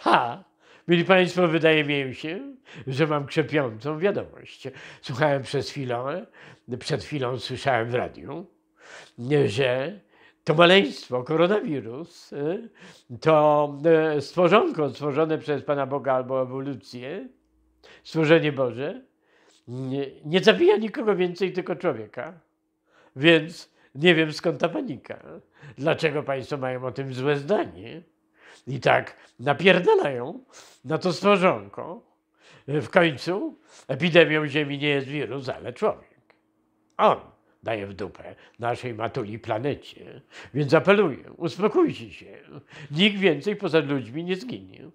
Ha! Mili Państwo, wydaje mi się, że mam krzepiącą wiadomość. Słuchałem przez chwilę, przed chwilą słyszałem w radiu, że to maleństwo, koronawirus, to e, stworzonko stworzone przez Pana Boga albo ewolucję, stworzenie Boże, nie, nie zabija nikogo więcej, tylko człowieka. Więc nie wiem skąd ta panika. Dlaczego Państwo mają o tym złe zdanie? I tak napierdalają na to stworzonko. W końcu epidemią Ziemi nie jest wirus, ale człowiek. On daje w dupę naszej matuli planecie. Więc apeluję, uspokójcie się. Nikt więcej poza ludźmi nie zginie.